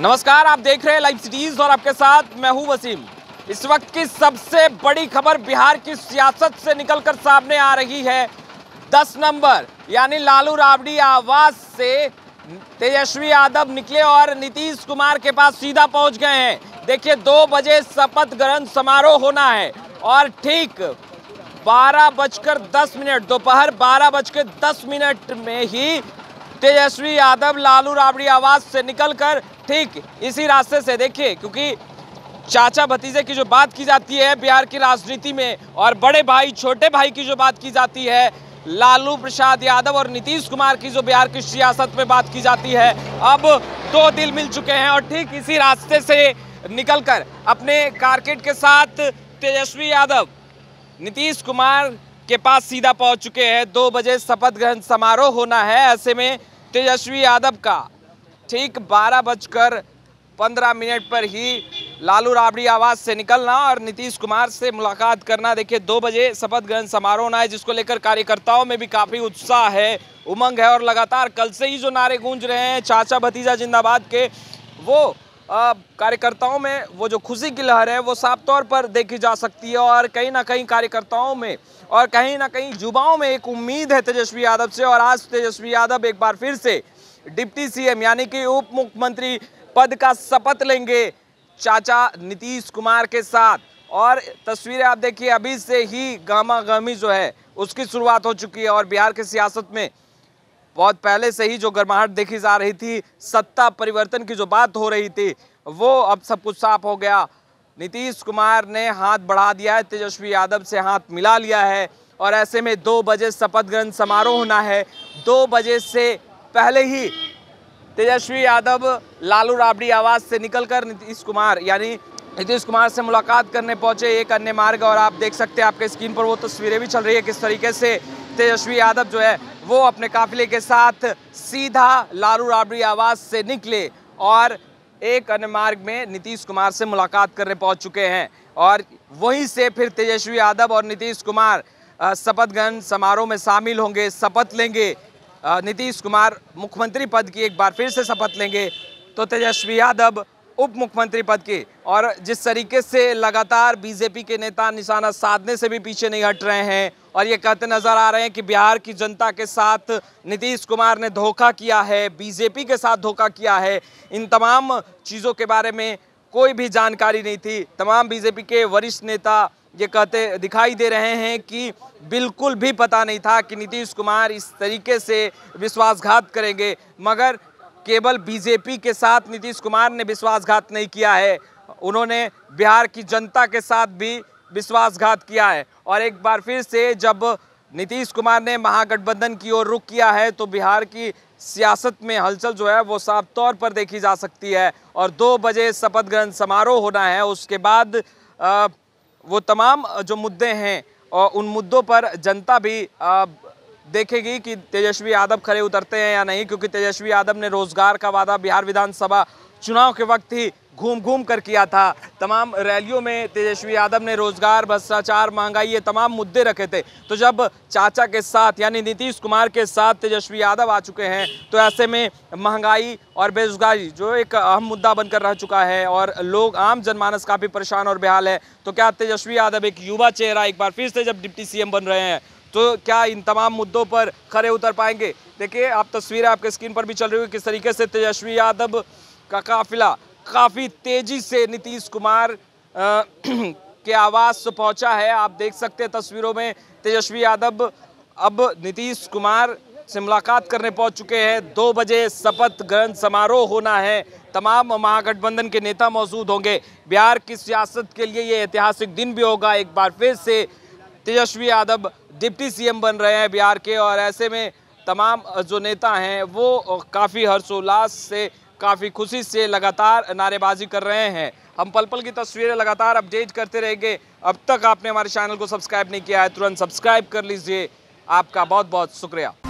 नमस्कार आप देख रहे हैं लाइव सिटीज और आपके साथ मैं हूं वसीम इस वक्त की सबसे बड़ी खबर बिहार की सियासत से निकलकर सामने आ रही है दस नंबर यानी लालू राबड़ी आवास से तेजस्वी यादव निकले और नीतीश कुमार के पास सीधा पहुंच गए हैं देखिए दो बजे शपथ ग्रहण समारोह होना है और ठीक बारह बजकर दस मिनट दोपहर बारह बजकर दस मिनट में ही तेजस्वी यादव लालू राबड़ी आवास से निकलकर ठीक इसी रास्ते से देखिए क्योंकि चाचा भतीजे की जो बात की जाती है बिहार की राजनीति में और बड़े भाई छोटे भाई की जो बात की जाती है लालू प्रसाद यादव और नीतीश कुमार की जो बिहार की सियासत में बात की जाती है अब दो दिल मिल चुके हैं और ठीक इसी रास्ते से निकलकर अपने कारकेट के साथ तेजस्वी यादव नीतीश कुमार के पास सीधा पहुंच चुके हैं दो बजे शपथ ग्रहण समारोह होना है ऐसे में तेजस्वी यादव का ठीक बारह बजकर पंद्रह मिनट पर ही लालू राबड़ी आवास से निकलना और नीतीश कुमार से मुलाकात करना देखिए दो बजे शपथ ग्रहण समारोह होना है जिसको लेकर कार्यकर्ताओं में भी काफ़ी उत्साह है उमंग है और लगातार कल से ही जो नारे गूंज रहे हैं चाचा भतीजा जिंदाबाद के वो कार्यकर्ताओं में वो जो खुशी की लहर है वो साफ तौर पर देखी जा सकती है और कहीं ना कहीं कार्यकर्ताओं में और कहीं ना कहीं युवाओं में एक उम्मीद है तेजस्वी यादव से और आज तेजस्वी यादव एक बार फिर से डिप्टी सीएम यानी कि उप मुख्यमंत्री पद का शपथ लेंगे चाचा नीतीश कुमार के साथ और तस्वीरें आप देखिए अभी से ही गामा गमी जो है उसकी शुरुआत हो चुकी है और बिहार के सियासत में बहुत पहले से ही जो गर्माहट देखी जा रही थी सत्ता परिवर्तन की जो बात हो रही थी वो अब सब कुछ साफ हो गया नीतीश कुमार ने हाथ बढ़ा दिया है तेजस्वी यादव से हाथ मिला लिया है और ऐसे में दो बजे शपथ ग्रहण समारोह होना है दो बजे से पहले ही तेजस्वी यादव लालू राबड़ी आवास से निकलकर नीतीश कुमार यानी नीतीश कुमार से मुलाकात करने पहुंचे एक अन्य मार्ग और आप देख सकते हैं आपके स्क्रीन पर वो तस्वीरें तो भी चल रही है किस तरीके से तेजस्वी यादव जो है वो अपने काफिले के साथ सीधा लालू राबड़ी आवास से निकले और एक अन्य मार्ग में नीतीश कुमार से मुलाकात करने पहुंच चुके हैं और वहीं से फिर तेजस्वी यादव और नीतीश कुमार शपथ ग्रहण समारोह में शामिल होंगे शपथ लेंगे नीतीश कुमार मुख्यमंत्री पद की एक बार फिर से शपथ लेंगे तो तेजस्वी यादव उप मुख्यमंत्री पद की और जिस तरीके से लगातार बीजेपी के नेता निशाना साधने से भी पीछे नहीं हट रहे हैं और ये कहते नज़र आ रहे हैं कि बिहार की जनता के साथ नीतीश कुमार ने धोखा किया है बीजेपी के साथ धोखा किया है इन तमाम चीज़ों के बारे में कोई भी जानकारी नहीं थी तमाम बीजेपी के वरिष्ठ नेता ये कहते दिखाई दे रहे हैं कि बिल्कुल भी पता नहीं था कि नीतीश कुमार इस तरीके से विश्वासघात करेंगे मगर केवल बीजेपी के साथ नीतीश कुमार ने विश्वासघात नहीं किया है उन्होंने बिहार की जनता के साथ भी विश्वासघात किया है और एक बार फिर से जब नीतीश कुमार ने महागठबंधन की ओर रुख किया है तो बिहार की सियासत में हलचल जो है वो साफ तौर पर देखी जा सकती है और दो बजे शपथ ग्रहण समारोह होना है उसके बाद आ, वो तमाम जो मुद्दे हैं और उन मुद्दों पर जनता भी देखेगी कि तेजस्वी यादव खड़े उतरते हैं या नहीं क्योंकि तेजस्वी यादव ने रोज़गार का वादा बिहार विधानसभा चुनाव के वक्त ही घूम घूम कर किया था तमाम रैलियों में तेजस्वी यादव ने रोजगार भ्रष्टाचार महंगाई ये तमाम मुद्दे रखे थे तो जब चाचा के साथ यानी नीतीश कुमार के साथ तेजस्वी यादव आ चुके हैं तो ऐसे में महंगाई और बेरोजगारी जो एक अहम मुद्दा बनकर रह चुका है और लोग आम जनमानस काफ़ी परेशान और बेहाल है तो क्या तेजस्वी यादव एक युवा चेहरा एक बार फिर से जब डिप्टी सी बन रहे हैं तो क्या इन तमाम मुद्दों पर खड़े उतर पाएंगे देखिए आप तस्वीरें आपके स्क्रीन पर भी चल रही होगी किस तरीके से तेजस्वी यादव का काफिला काफ़ी तेज़ी से नीतीश कुमार के आवास पहुंचा है आप देख सकते हैं तस्वीरों में तेजस्वी यादव अब नीतीश कुमार से मुलाकात करने पहुंच चुके हैं दो बजे शपथ ग्रहण समारोह होना है तमाम महागठबंधन के नेता मौजूद होंगे बिहार की सियासत के लिए ये ऐतिहासिक दिन भी होगा एक बार फिर से तेजस्वी यादव डिप्टी सीएम बन रहे हैं बिहार के और ऐसे में तमाम जो नेता हैं वो काफ़ी हर्षोल्लास से काफ़ी खुशी से लगातार नारेबाजी कर रहे हैं हम पल पल की तस्वीरें लगातार अपडेट करते रहेंगे अब तक आपने हमारे चैनल को सब्सक्राइब नहीं किया है तुरंत सब्सक्राइब कर लीजिए आपका बहुत बहुत शुक्रिया